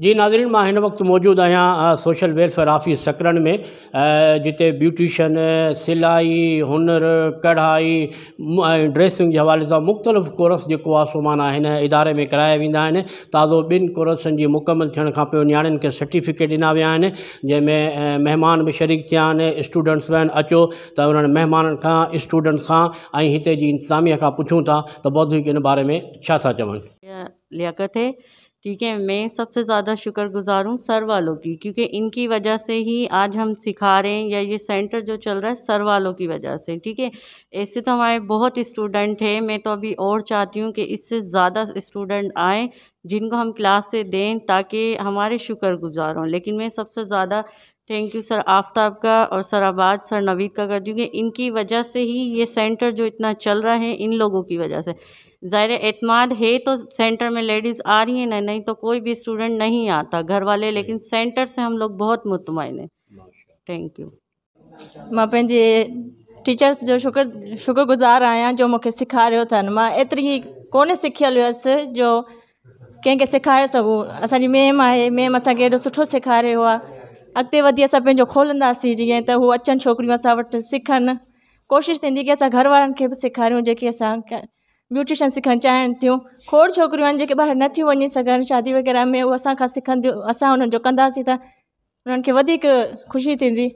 जी नाज़रीन मां हिन वक़्तु मौजूदु आहियां सोशल वेलफेयर ऑफिस सकरन में जिते ब्यूटिशन सिलाई हुनर कढ़ाई ड्रेसिंग के हवा से मुख़्तलिफ़ कोर्स जो आहे माना हिन इदारे में कराया वेंदा ताज़ो बिन कोर्सनि जी मुकमल थे खां के सर्टिफिकेट ॾिना विया जैमें मेहमान भी शरीक थे स्टूडेंट्स बि अचो त हुननि महिमाननि खां स्टूडेंट्स का ऐं हिते जी इंतिज़ामिया खां था त बौद्धिक हिन बारे में चवन लियाकत है ठीक है मैं सबसे ज़्यादा शुक्रगुजार हूँ सर वालों की क्योंकि इनकी वजह से ही आज हम सिखा रहे हैं या ये सेंटर जो चल रहा है सर वालों की वजह से ठीक है ऐसे तो हमारे बहुत स्टूडेंट हैं मैं तो अभी और चाहती हूँ कि इससे ज़्यादा स्टूडेंट आए जिनको हम क्लास से दें ताकि हमारे शुक्र गुज़ार हों लेकिन मैं सबसे ज़्यादा थैंक यू सर आफ्ताब का और सर आबाद सर नवीद का कर दूँगी इनकी वजह से ही ये सेंटर जो इतना चल रहा है इन लोगों की वजह से ज़ाहिर एतमाद है तो सेंटर में लेडीज़ आ रही हैं ना नहीं तो कोई भी स्टूडेंट नहीं आता घर वाले लेकिन सेंटर से हम लोग बहुत मुतमिन हैं थैंक यू मैं टीचर्स जो शुक्र शुक्रगुज़ार आया जो मूंखे सेखारियो अथनि मैं एतरी ई कोन सिखियल जो कें सेखारे सघो अस मेम है मेम असो एॾो सुठो सेखारियो आहे अॻिते वधी असां पंहिंजो खोलंदासीं जीअं त हू अचनि अस घर वारनि भी सेखारूँ जी अस ब्यूटिशन सीखन चाहन थी खोड़ छोकिरियूं आहिनि जेके ॿाहिरि नथियूं शादी वग़ैरह में वो असांखां सिखंदियूं असां हुननि जो ख़ुशी थी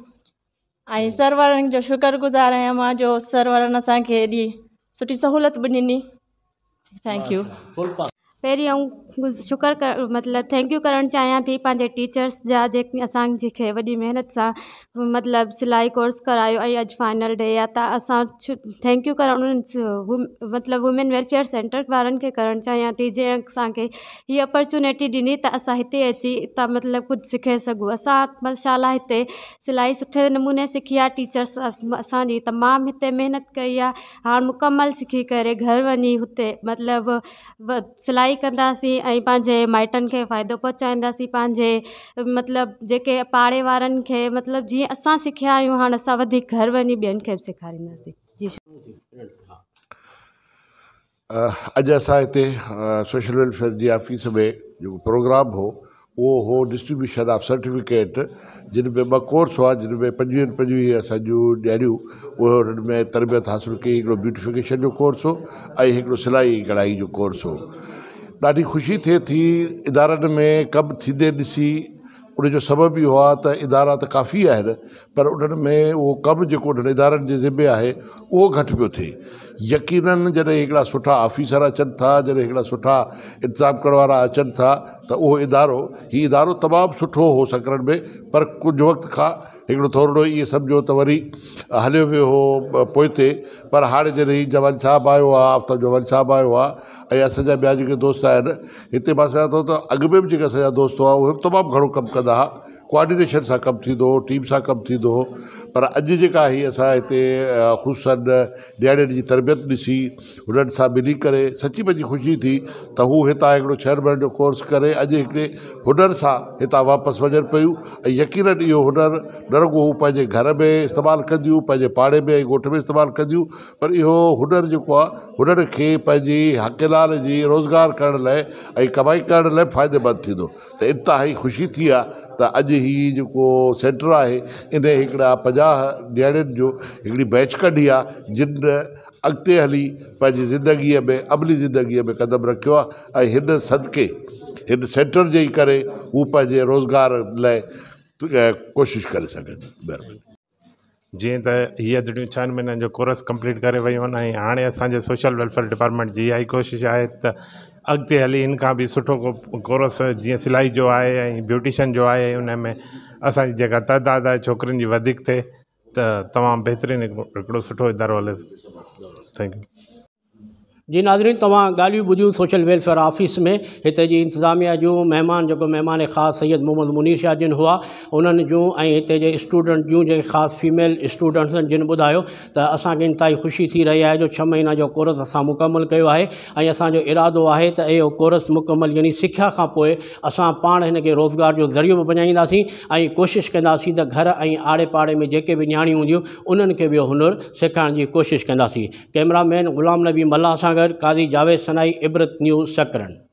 आई सर जो शुक्र गुजार मां जो सर वन असांखे हेॾी सुठी सहूलियत बि थैंक यू पहिरीं शुक्र कर मतलब थैंक्यू करणु चाहियां थी पंहिंजे टीचर्स जा जेकी असांखे वॾी महिनत सां मतिलबु सिलाई कोर्स कराया अज फाइनल डे आहे त असां थैंक्यू करणु उन्हनि मतिलबु वुमेन वेलफेयर सेंटर वारनि खे करणु चाहियां थी जंहिं असांखे हीअ अपॉर्चुनिटी ॾिनी त असां हिते अची त मतलब कुछ सीखे सघूं असां मशाला हिते सिलाई सुठे नमूने सीखी आहे टीचर्स असांजी तमाम इतने मेहनत कई है हाँ मुकम्मल सीखी कर घर वही हुते मतिलबु सिलाई सिलाई कंदासीं ऐं पंहिंजे माइटनि खे फ़ाइदो पहुचाईंदासीं मतलब पाड़े वारनि खे मतिलबु जीअं असां सिखिया आहियूं हाणे घर वही ॿियनि खे बि सेखारींदासीं जी अॼु सोशल वेलफेयर जे ऑफिस में जेको प्रोग्राम हो उहो हो डिस्ट्रीब्यूशन ऑफ सर्टिफिकेट जिनमें ब कोर्स हुआ जिन में पंजवीह पंजवीह असांजूं में तरबियत हासिल कई हिकिड़ो ब्यूटिफिकेशन जो कोर्स हो ऐं सिलाई कढ़ाई जो कोर्स हो ढी ख़ुशी थे थी इदार में कब थींदे ॾिसी उन जो सबबु इहो आहे इदारा तो काफ़ी आहिनि पर उन्हनि में उहो कमु जेको उन्हनि इदारनि जे ज़िमे आहे उहो घटि पियो थिए सुठा ऑफिसर अचन था जॾहिं सुठा इंतज़ाम करण वारा अचनि था त उहो इदारो हीउ इदारो तमामु सुठो हो सकरण में पर कुछ वक़्त का थोड़ो ये इहे सम्झो त वरी हलो वो हो पोइ पर हाँ जॾहिं जवान साहब आयो आफ्ताब जवान साहब आयो असा ऐं जो दोस्त आहिनि हिते मां समुझां थो त में बि जेके असांजा दोस्त हुआ उहे तमाम घड़ो कम कह कोआर्डिनेशन सां कमु टीम से कम थींदो पर अज जेका हीअ असां हिते ख़ुशनि न्याणियुनि जी तरबियत ऐसी हुननि मिली कर सची पंहिंजी ख़ुशी थी तो हू एक छह छहनि महीननि जो कोर्स करें अॼु हिकिड़े हुनर से इतना वापस वजन पे यकीन इहो हुनर न रुगो पैं घर में इस्तेमाल कंदियूं पंहिंजे पाड़े में ऐं में इस्तेमाल कंदियूं पर इहो हुनर जेको आहे हुनर खे पंहिंजी हक़लाल की रोज़गार करण लाइ ऐं कमाई करण लाइ फ़ाइदेमंद ख़ुशी थी अज असांजी हीअ सेंटर है इन हिकिड़ा पंजाह ॾियाणियुनि जो हिकिड़ी बैच कढी आ जिन अगत हली पंहिंजी जिंदगी में अमली जिंदगी में क़दम रखियो आहे इन सेंटर जे ई करे हू पंहिंजे रोज़गार लाइ कोशिश कर सकें जीअं त हीअ धड़ियूं छहनि महिननि जो कोर्स कंप्लीट करे वियूं आहिनि ऐं हाणे असांजे सोशल वेलफेयर डिपार्टमेंट जी इहा ई कोशिशि आहे त अॻिते हली हिन खां बि सुठो को कोर्स जीअं सिलाई जो आहे ऐं ब्यूटिशन जो आहे में असांजी जेका तइदाद आहे छोकिरियुनि जी वधीक थिए त तमामु बहितरीन हिकिड़ो सुठो इदारो हले थैंक्यू जी नाज़रीन तव्हां ॻाल्हियूं ॿुधियूं सोशल वेलफेयर ऑफिस में हिते की इंतजामिया जूं महिमान जेको महिमान ख़ासि सैद मोहम्मद मुनीर शाह जिन हुआ उन्होंने जो ऐं हिते स्टूडेंट जो खास फीमेल स्टूडेंट्स जिन ॿुधायो तो असांखे इंतिहाई ख़ुशी थी रही है जो छह महीना जो कोर्स असां मुकम्मल किया है असो असांजो इरादो आहे त इहो कोर्स मुकम्मल यानी सिखिया खां पोइ असां पाण रोज़गार जो ज़रियो भी बणाईंदासीं ऐं कोशिशि कंदासीं त घर ऐं आड़े पाड़े में जेके बि नियाणियूं हूंदियूं उन्हनि खे बि हुनरु सेखारण जी कैमरामैन ग़ुलाम नबी मल्ला सां भावनगर काजी जावेद सनाई इब्रत न्यूज़ सकरण